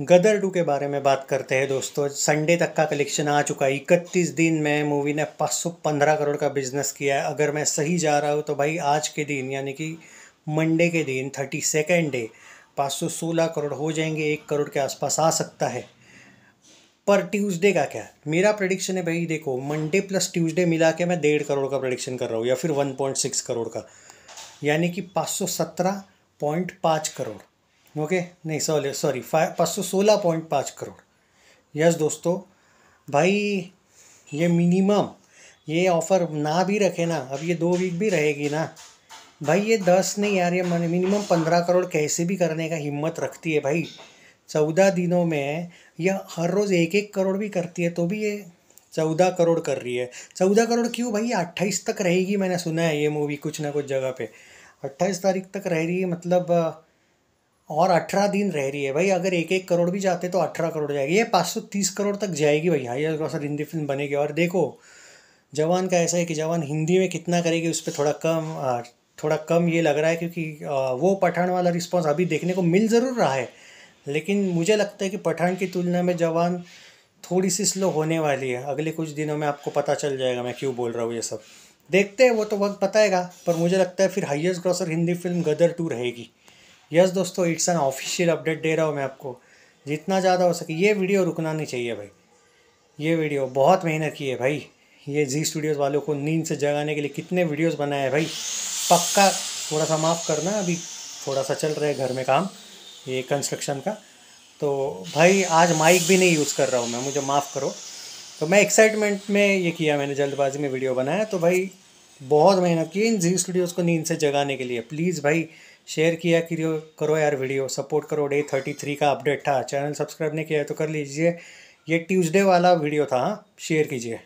गदर to के बारे में बात करते हैं दोस्तों संडे तक का कलेक्शन आ चुका है इकतीस दिन में मूवी ने पाँच सौ पंद्रह करोड़ का बिजनेस किया है अगर मैं सही जा रहा हूँ तो भाई आज के दिन यानी कि मंडे के दिन थर्टी सेकेंड डे पाँच सौ सोलह करोड़ हो जाएंगे एक करोड़ के आसपास आ सकता है पर ट्यूसडे का क्या मेरा प्रडिक्शन है भाई देखो मंडे प्लस ट्यूसडे मिला के मैं डेढ़ करोड़ का प्रडिक्शन कर रहा हूँ या फिर वन करोड़ का यानी कि पाँच करोड़ ओके नहीं सॉरी सॉरी फाइव पाँच सौ सोलह पॉइंट पाँच करोड़ यस दोस्तों भाई ये मिनिमम ये ऑफ़र ना भी रखे ना अब ये दो वीक भी रहेगी ना भाई ये दस नहीं यार ये मैंने मिनिमम पंद्रह करोड़ कैसे भी करने का हिम्मत रखती है भाई चौदह दिनों में यह हर रोज़ एक एक करोड़ भी करती है तो भी ये चौदह करोड़ कर रही है चौदह करोड़ क्यों भाई अट्ठाईस तक रहेगी मैंने सुना है ये मूवी कुछ ना कुछ जगह पे अट्ठाईस तारीख तक रह रही है मतलब और अठारह दिन रह रही है भाई अगर एक एक करोड़ भी जाते तो अठारह करोड़ जाएगी ये पाँच सौ तीस करोड़ तक जाएगी भाई ये थोड़ा सा हिंदी फिल्म बनेगी और देखो जवान का ऐसा है कि जवान हिंदी में कितना करेगी उस पर थोड़ा कम थोड़ा कम ये लग रहा है क्योंकि वो पठान वाला रिस्पॉन्स अभी देखने को मिल ज़रूर रहा है लेकिन मुझे लगता है कि पठान की तुलना में जवान थोड़ी सी स्लो होने वाली है अगले कुछ दिनों में आपको पता चल जाएगा मैं क्यों बोल रहा हूँ ये सब देखते हैं वो तो वक्त बताएगा पर मुझे लगता है फिर highest grosser Hindi film Gadar two रहेगी यस दोस्तों इट्स एन ऑफिशियल अपडेट दे रहा हूँ मैं आपको जितना ज़्यादा हो सके ये वीडियो रुकना नहीं चाहिए भाई ये वीडियो बहुत मेहनत की है भाई ये जी स्टूडियोज़ वालों को नींद से जगाने के लिए कितने वीडियोज़ बनाए हैं भाई पक्का थोड़ा सा माफ़ करना अभी थोड़ा सा चल रहा है घर में काम ये कंस्ट्रक्शन का तो भाई आज माइक भी नहीं यूज़ कर रहा हूँ मैं मुझे माफ़ करो तो मैं एक्साइटमेंट में ये किया मैंने जल्दबाजी में वीडियो बनाया तो भाई बहुत मेहनत की इन जी स्टूडियोज़ को नींद से जगाने के लिए प्लीज़ भाई शेयर किया करो करो यार वीडियो सपोर्ट करो डे थर्टी थ्री का अपडेट था चैनल सब्सक्राइब नहीं किया है तो कर लीजिए ये ट्यूसडे वाला वीडियो था हाँ शेयर कीजिए